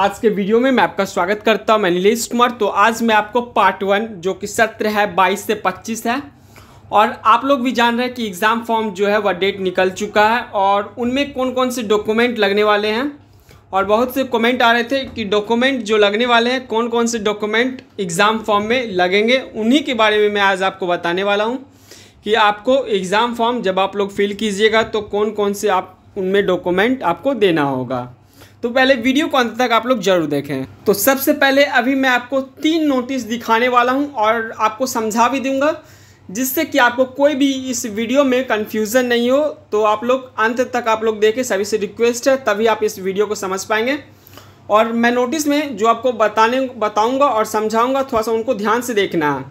आज के वीडियो में मैं आपका स्वागत करता हूं मैं नीलेश कुमार तो आज मैं आपको पार्ट वन जो कि सत्र है बाईस से पच्चीस है और आप लोग भी जान रहे हैं कि एग्ज़ाम फॉर्म जो है वह डेट निकल चुका है और उनमें कौन कौन से डॉक्यूमेंट लगने वाले हैं और बहुत से कमेंट आ रहे थे कि डॉक्यूमेंट जो लगने वाले हैं कौन कौन से डॉक्यूमेंट एग्ज़ाम फॉर्म में लगेंगे उन्हीं के बारे में मैं आज आपको बताने वाला हूँ कि आपको एग्ज़ाम फॉर्म जब आप लोग फिल कीजिएगा तो कौन कौन से आप उनमें डॉक्यूमेंट आपको देना होगा तो पहले वीडियो को अंत तक आप लोग जरूर देखें तो सबसे पहले अभी मैं आपको तीन नोटिस दिखाने वाला हूँ और आपको समझा भी दूँगा जिससे कि आपको कोई भी इस वीडियो में कन्फ्यूज़न नहीं हो तो आप लोग अंत तक आप लोग देखें सभी से रिक्वेस्ट है तभी आप इस वीडियो को समझ पाएंगे और मैं नोटिस में जो आपको बताने बताऊंगा और समझाऊंगा थोड़ा सा उनको ध्यान से देखना है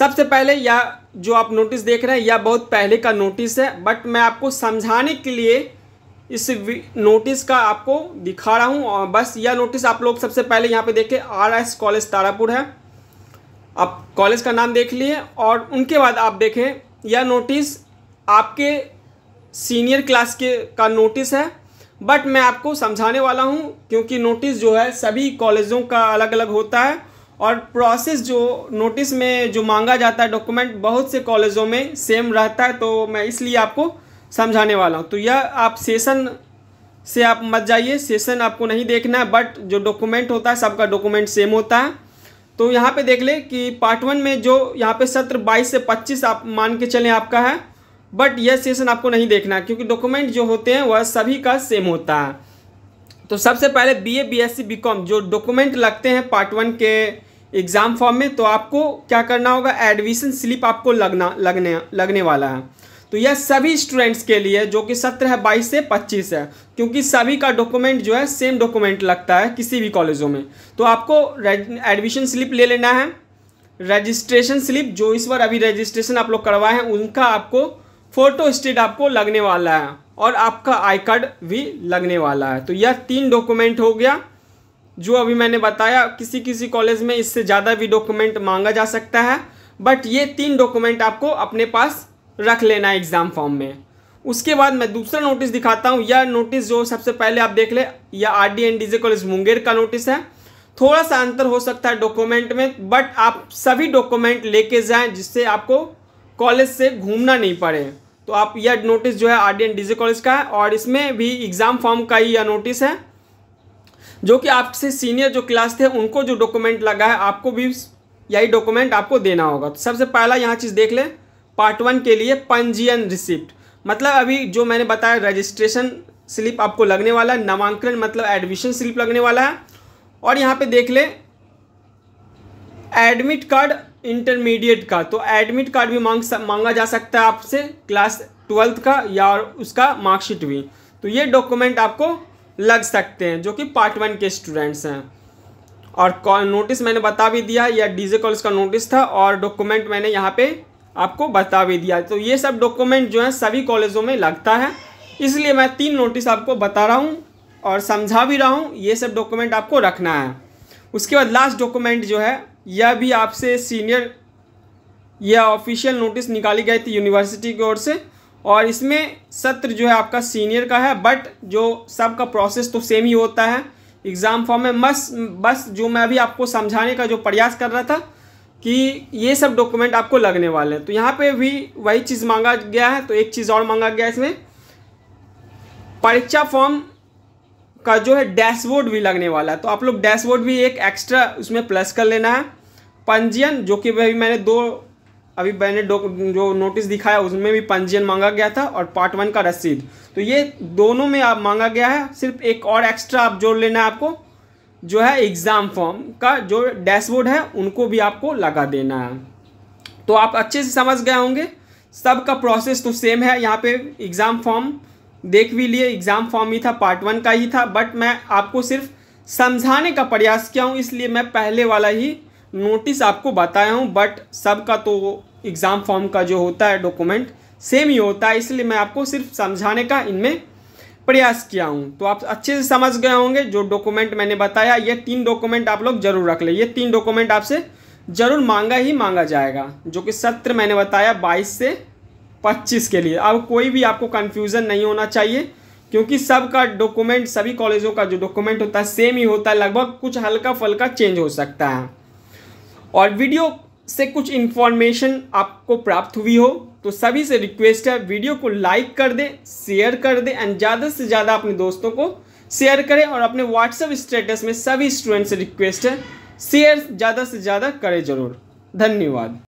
सबसे पहले या जो आप नोटिस देख रहे हैं यह बहुत पहले का नोटिस है बट मैं आपको समझाने के लिए इस नोटिस का आपको दिखा रहा हूँ बस यह नोटिस आप लोग सबसे पहले यहाँ पे देखें आर एस कॉलेज तारापुर है आप कॉलेज का नाम देख लिए और उनके बाद आप देखें यह नोटिस आपके सीनियर क्लास के का नोटिस है बट मैं आपको समझाने वाला हूँ क्योंकि नोटिस जो है सभी कॉलेजों का अलग अलग होता है और प्रोसेस जो नोटिस में जो मांगा जाता है डॉक्यूमेंट बहुत से कॉलेजों में सेम रहता है तो मैं इसलिए आपको समझाने वाला हूँ तो यह आप सेशन से आप मत जाइए सेशन आपको नहीं देखना है बट जो डॉक्यूमेंट होता है सबका डॉक्यूमेंट सेम होता है तो यहाँ पे देख ले कि पार्ट वन में जो यहाँ पे सत्र 22 से 25 आप मान के चलें आपका है बट यह सेशन आपको नहीं देखना है क्योंकि डॉक्यूमेंट जो होते हैं वह सभी का सेम होता है तो सबसे पहले B A B S C B com जो डॉक्यूमेंट लगते हैं पार्ट वन के एग्ज़ाम फॉर्म में तो आपको क्या करना होगा एडमिशन स्लिप आपको लगना लगने लगने वाला है तो यह सभी स्टूडेंट्स के लिए जो कि सत्र है बाईस से पच्चीस है क्योंकि सभी का डॉक्यूमेंट जो है सेम डॉक्यूमेंट लगता है किसी भी कॉलेजों में तो आपको एडमिशन स्लिप ले लेना है रजिस्ट्रेशन स्लिप जो इस बार अभी रजिस्ट्रेशन आप लोग करवाए हैं उनका आपको फोटो स्टेट आपको लगने वाला है और आपका आई कार्ड भी लगने वाला है तो यह तीन डॉक्यूमेंट हो गया जो अभी मैंने बताया किसी किसी कॉलेज में इससे ज़्यादा भी डॉक्यूमेंट मांगा जा सकता है बट ये तीन डॉक्यूमेंट आपको अपने पास रख लेना है एग्ज़ाम फॉर्म में उसके बाद मैं दूसरा नोटिस दिखाता हूँ यह नोटिस जो सबसे पहले आप देख ले यह R D N D J college Munger का नोटिस है थोड़ा सा अंतर हो सकता है डॉक्यूमेंट में बट आप सभी डॉक्यूमेंट लेके जाएं जिससे आपको कॉलेज से घूमना नहीं पड़े तो आप यह नोटिस जो है R D N D J college का है और इसमें भी एग्ज़ाम फॉर्म का ही यह नोटिस है जो कि आपसे सीनियर जो क्लास थे उनको जो डॉक्यूमेंट लगा है आपको भी यही डॉक्यूमेंट आपको देना होगा तो सबसे पहला यहाँ चीज़ देख लें पार्ट वन के लिए पंजीयन रिसिप्ट मतलब अभी जो मैंने बताया रजिस्ट्रेशन स्लिप आपको लगने वाला है नामांकन मतलब एडमिशन स्लिप लगने वाला है और यहाँ पे देख ले एडमिट कार्ड इंटरमीडिएट का तो एडमिट कार्ड भी मांग मांगा जा सकता है आपसे क्लास ट्वेल्थ का या उसका मार्कशीट भी तो ये डॉक्यूमेंट आपको लग सकते हैं जो कि पार्ट वन के स्टूडेंट्स हैं और नोटिस मैंने बता भी दिया या डीजे कॉलेज का नोटिस था और डॉक्यूमेंट मैंने यहाँ पे आपको बता भी दिया तो ये सब डॉक्यूमेंट जो है सभी कॉलेजों में लगता है इसलिए मैं तीन नोटिस आपको बता रहा हूँ और समझा भी रहा हूँ ये सब डॉक्यूमेंट आपको रखना है उसके बाद लास्ट डॉक्यूमेंट जो है यह भी आपसे सीनियर यह ऑफिशियल नोटिस निकाली गई थी यूनिवर्सिटी की ओर से और इसमें सत्र जो है आपका सीनियर का है बट जो सब का प्रोसेस तो सेम ही होता है एग्ज़ाम फॉर्म में बस बस जो मैं अभी आपको समझाने का जो प्रयास कर रहा था कि ये सब डॉक्यूमेंट आपको लगने वाले हैं तो यहाँ पे भी वही चीज़ मांगा गया है तो एक चीज़ और मांगा गया है इसमें परीक्षा फॉर्म का जो है डैशबोर्ड भी लगने वाला है तो आप लोग डैशबोर्ड भी एक एक्स्ट्रा उसमें प्लस कर लेना है पंजीयन जो कि अभी मैंने दो अभी मैंने जो नोटिस दिखाया उसमें भी पंजीयन मांगा गया था और पार्ट वन का रसीद तो ये दोनों में आप मांगा गया है सिर्फ एक और एक्स्ट्रा आप जोड़ लेना है आपको जो है एग्ज़ाम फॉर्म का जो डैशबोर्ड है उनको भी आपको लगा देना है तो आप अच्छे से समझ गए होंगे सब का प्रोसेस तो सेम है यहाँ पे एग्ज़ाम फॉर्म देख भी लिए एग्ज़ाम फॉर्म ही था पार्ट वन का ही था बट मैं आपको सिर्फ समझाने का प्रयास किया हूँ इसलिए मैं पहले वाला ही नोटिस आपको बताया हूँ बट सब का तो एग्ज़ाम फॉर्म का जो होता है डॉक्यूमेंट सेम ही होता है इसलिए मैं आपको सिर्फ समझाने का इनमें प्रयास किया हूँ तो आप अच्छे से समझ गए होंगे जो डॉक्यूमेंट मैंने बताया ये तीन डॉक्यूमेंट आप लोग जरूर रख लें ये तीन डॉक्यूमेंट आपसे जरूर मांगा ही मांगा जाएगा जो कि सत्र मैंने बताया बाईस से पच्चीस के लिए अब कोई भी आपको कन्फ्यूज़न नहीं होना चाहिए क्योंकि सबका डॉक्यूमेंट सभी कॉलेजों का जो डॉक्यूमेंट होता है सेम ही होता है लगभग कुछ हल्का फुल्का चेंज हो सकता है और वीडियो से कुछ इन्फॉर्मेशन आपको प्राप्त हुई हो तो सभी से रिक्वेस्ट है वीडियो को लाइक कर दें शेयर कर दें एंड ज़्यादा से ज़्यादा अपने दोस्तों को शेयर करें और अपने व्हाट्सएप स्टेटस में सभी स्टूडेंट से रिक्वेस्ट है शेयर ज़्यादा से ज़्यादा करें ज़रूर धन्यवाद